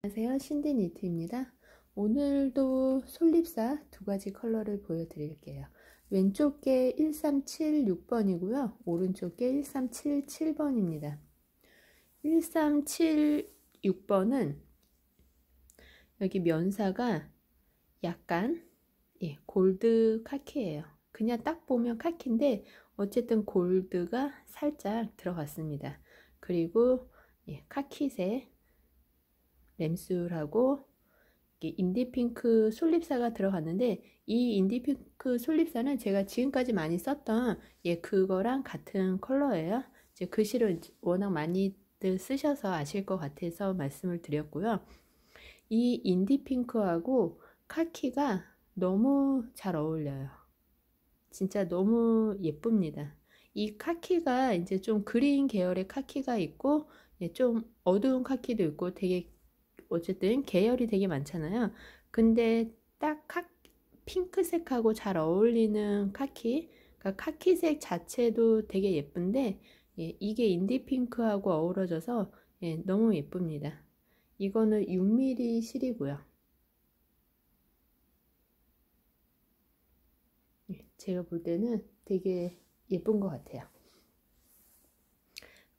안녕하세요 신디 니트입니다 오늘도 솔잎사 두 가지 컬러를 보여드릴게요 왼쪽 게 1376번이고요 오른쪽 게 1377번입니다 1376번은 여기 면사가 약간 예, 골드 카키예요 그냥 딱 보면 카키인데 어쨌든 골드가 살짝 들어갔습니다 그리고 예, 카키색 램술하고 인디핑크 솔립사가 들어갔는데 이 인디핑크 솔립사는 제가 지금까지 많이 썼던 예 그거랑 같은 컬러예요. 이제 글씨를 그 워낙 많이들 쓰셔서 아실 것 같아서 말씀을 드렸고요. 이 인디핑크하고 카키가 너무 잘 어울려요. 진짜 너무 예쁩니다. 이 카키가 이제 좀 그린 계열의 카키가 있고 예, 좀 어두운 카키도 있고 되게 어쨌든 계열이 되게 많잖아요. 근데 딱 카, 핑크색하고 잘 어울리는 카키 그러니까 카키색 자체도 되게 예쁜데 예, 이게 인디핑크하고 어우러져서 예, 너무 예쁩니다. 이거는 6mm 실이고요. 예, 제가 볼 때는 되게 예쁜 것 같아요.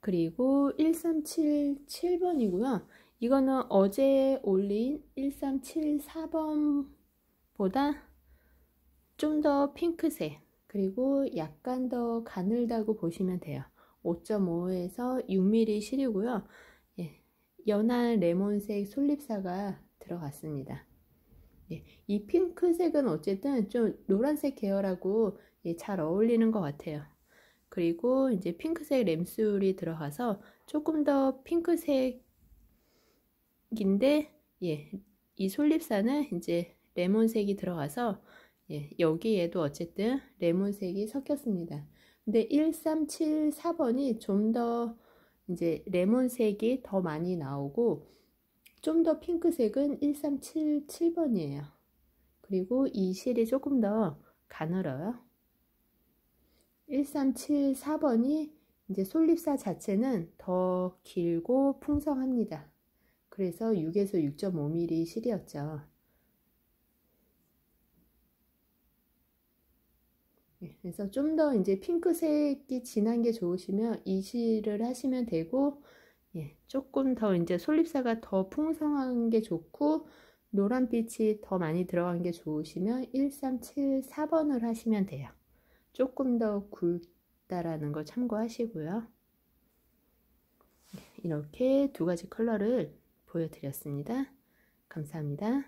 그리고 1377번이고요. 이거는 어제 올린 1374번보다 좀 더 핑크색 그리고 약간 더 가늘다고 보시면 돼요. 5.5에서 6mm 실이고요. 예, 연한 레몬색 솔잎사가 들어갔습니다. 예, 이 핑크색은 어쨌든 좀 노란색 계열하고 예, 잘 어울리는 것 같아요. 그리고 이제 핑크색 램술이 들어가서 조금 더 핑크색 인데 예, 이 솔잎산은 이제 레몬색이 들어가서 예, 여기에도 어쨌든 레몬색이 섞였습니다. 근데 1374번이 좀 더 이제 레몬색이 더 많이 나오고 좀 더 핑크색은 1377번이에요. 그리고 이 실이 조금 더 가늘어요. 1374번이 이제 솔잎사 자체는 더 길고 풍성합니다. 그래서 6에서 6.5mm 실이었죠. 예, 그래서 좀 더 이제 핑크색이 진한 게 좋으시면 이 실을 하시면 되고 예, 조금 더 이제 솔잎사가 더 풍성한 게 좋고 노란빛이 더 많이 들어간 게 좋으시면 1374번을 하시면 돼요. 조금 더 굵다라는 거 참고하시고요. 예, 이렇게 두 가지 컬러를 보여드렸습니다. 감사합니다.